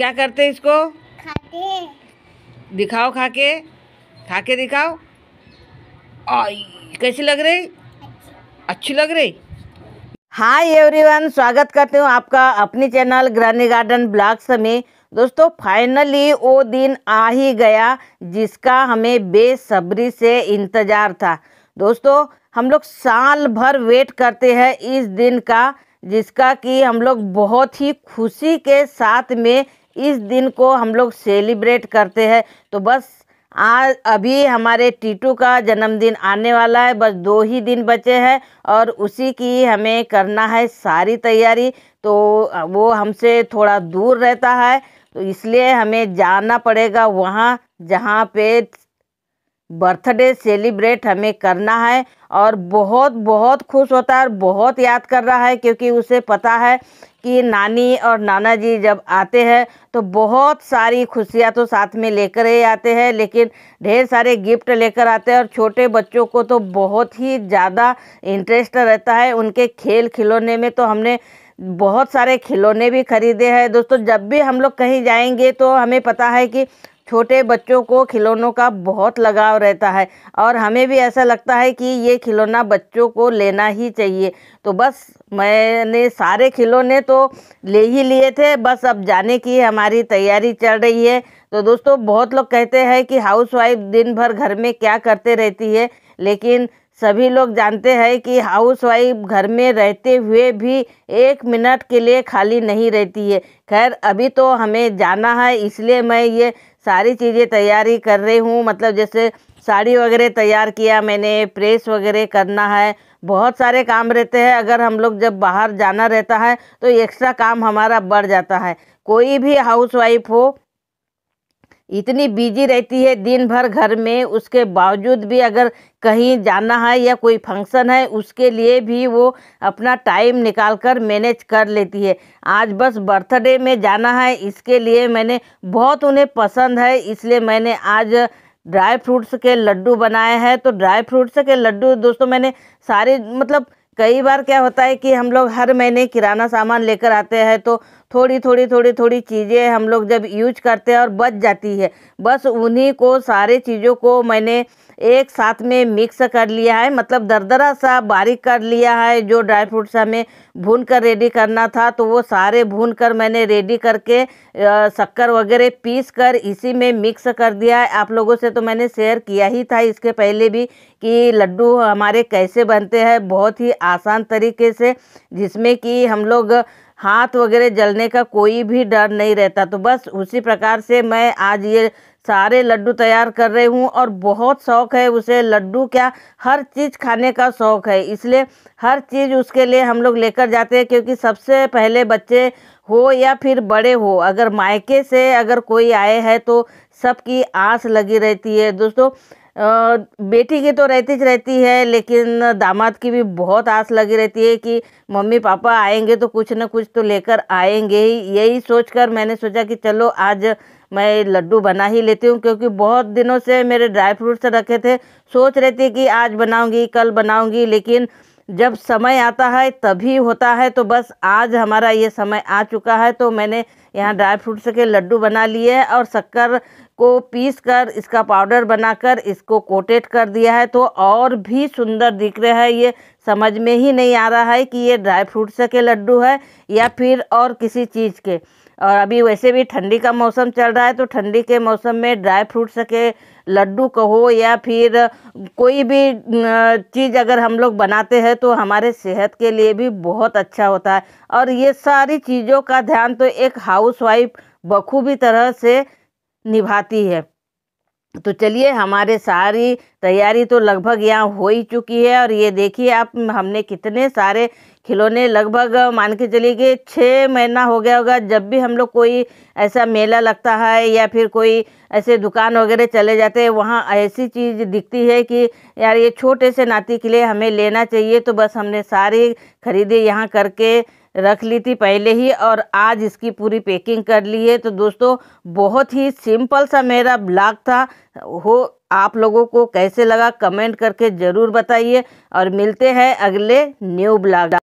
क्या करते हैं इसको खाते दिखाओ खाके खाके दिखाओ आई कैसी लग रही अच्छी लग रही हाय एवरीवन स्वागत करती हूँ आपका अपनी चैनल ग्रानी गार्डन ब्लॉग्स में दोस्तों फाइनली वो दिन आ ही गया जिसका हमें बेसब्री से इंतज़ार था दोस्तों हम लोग साल भर वेट करते हैं इस दिन का जिसका कि हम लोग बहुत ही खुशी के साथ में इस दिन को हम लोग सेलिब्रेट करते हैं तो बस आज अभी हमारे टीटू का जन्मदिन आने वाला है बस दो ही दिन बचे हैं और उसी की हमें करना है सारी तैयारी तो वो हमसे थोड़ा दूर रहता है तो इसलिए हमें जाना पड़ेगा वहाँ जहाँ पे बर्थडे सेलिब्रेट हमें करना है और बहुत बहुत खुश होता है और बहुत याद कर रहा है क्योंकि उसे पता है कि नानी और नाना जी जब आते हैं तो बहुत सारी खुशियाँ तो साथ में लेकर ही आते हैं लेकिन ढेर सारे गिफ्ट लेकर आते हैं और छोटे बच्चों को तो बहुत ही ज़्यादा इंटरेस्ट रहता है उनके खेल खिलौने में तो हमने बहुत सारे खिलौने भी खरीदे हैं दोस्तों जब भी हम लोग कहीं जाएंगे तो हमें पता है कि छोटे बच्चों को खिलौनों का बहुत लगाव रहता है और हमें भी ऐसा लगता है कि ये खिलौना बच्चों को लेना ही चाहिए तो बस मैंने सारे खिलौने तो ले ही लिए थे बस अब जाने की हमारी तैयारी चल रही है तो दोस्तों बहुत लोग कहते हैं कि हाउसवाइफ दिन भर घर में क्या करते रहती है लेकिन सभी लोग जानते हैं कि हाउसवाइफ घर में रहते हुए भी एक मिनट के लिए खाली नहीं रहती है खैर अभी तो हमें जाना है इसलिए मैं ये सारी चीज़ें तैयारी कर रही हूँ मतलब जैसे साड़ी वगैरह तैयार किया मैंने प्रेस वगैरह करना है बहुत सारे काम रहते हैं अगर हम लोग जब बाहर जाना रहता है तो एक्स्ट्रा काम हमारा बढ़ जाता है कोई भी हाउस वाइफ हो इतनी बिजी रहती है दिन भर घर में उसके बावजूद भी अगर कहीं जाना है या कोई फंक्शन है उसके लिए भी वो अपना टाइम निकाल कर मैनेज कर लेती है आज बस बर्थडे में जाना है इसके लिए मैंने बहुत उन्हें पसंद है इसलिए मैंने आज ड्राई फ्रूट्स के लड्डू बनाए हैं तो ड्राई फ्रूट्स के लड्डू दोस्तों मैंने सारे मतलब कई बार क्या होता है कि हम लोग हर महीने किराना सामान लेकर आते हैं तो थोड़ी थोड़ी थोड़ी थोड़ी चीज़ें हम लोग जब यूज करते हैं और बच जाती है बस उन्हीं को सारे चीज़ों को मैंने एक साथ में मिक्स कर लिया है मतलब दरदरा सा बारीक कर लिया है जो ड्राई फ्रूट्स हमें भून कर रेडी करना था तो वो सारे भून कर मैंने रेडी करके शक्कर वगैरह पीस कर इसी में मिक्स कर दिया है आप लोगों से तो मैंने शेयर किया ही था इसके पहले भी कि लड्डू हमारे कैसे बनते हैं बहुत ही आसान तरीके से जिसमें कि हम लोग हाथ वगैरह जलने का कोई भी डर नहीं रहता तो बस उसी प्रकार से मैं आज ये सारे लड्डू तैयार कर रही हूँ और बहुत शौक़ है उसे लड्डू क्या हर चीज़ खाने का शौक़ है इसलिए हर चीज़ उसके लिए हम लोग लेकर जाते हैं क्योंकि सबसे पहले बच्चे हो या फिर बड़े हो अगर मायके से अगर कोई आए हैं तो सबकी आस लगी रहती है दोस्तों बेटी की तो रहती रहती है लेकिन दामाद की भी बहुत आस लगी रहती है कि मम्मी पापा आएंगे तो कुछ ना कुछ तो लेकर आएंगे ही यही सोचकर मैंने सोचा कि चलो आज मैं लड्डू बना ही लेती हूँ क्योंकि बहुत दिनों से मेरे ड्राई फ्रूट्स रखे थे सोच रहे थे कि आज बनाऊँगी कल बनाऊँगी लेकिन जब समय आता है तभी होता है तो बस आज हमारा ये समय आ चुका है तो मैंने यहाँ ड्राई फ्रूट्स के लड्डू बना लिए हैं और शक्कर को पीस कर इसका पाउडर बनाकर इसको कोटेट कर दिया है तो और भी सुंदर दिख रहा है ये समझ में ही नहीं आ रहा है कि ये ड्राई फ्रूट्स के लड्डू है या फिर और किसी चीज़ के और अभी वैसे भी ठंडी का मौसम चल रहा है तो ठंडी के मौसम में ड्राई फ्रूट्स के लड्डू कहो या फिर कोई भी चीज़ अगर हम लोग बनाते हैं तो हमारे सेहत के लिए भी बहुत अच्छा होता है और ये सारी चीज़ों का ध्यान तो एक हाउसवाइफ बखूबी तरह से निभाती है तो चलिए हमारे सारी तैयारी तो लगभग यहाँ हो ही चुकी है और ये देखिए आप हमने कितने सारे खिलौने लगभग मान के चलिए कि छः महीना हो गया होगा जब भी हम लोग कोई ऐसा मेला लगता है या फिर कोई ऐसे दुकान वगैरह चले जाते हैं वहाँ ऐसी चीज़ दिखती है कि यार ये छोटे से नाती के लिए हमें लेना चाहिए तो बस हमने सारी खरीदी यहाँ करके रख ली थी पहले ही और आज इसकी पूरी पैकिंग कर ली है तो दोस्तों बहुत ही सिंपल सा मेरा ब्लॉग था हो आप लोगों को कैसे लगा कमेंट करके ज़रूर बताइए और मिलते हैं अगले न्यू ब्लॉग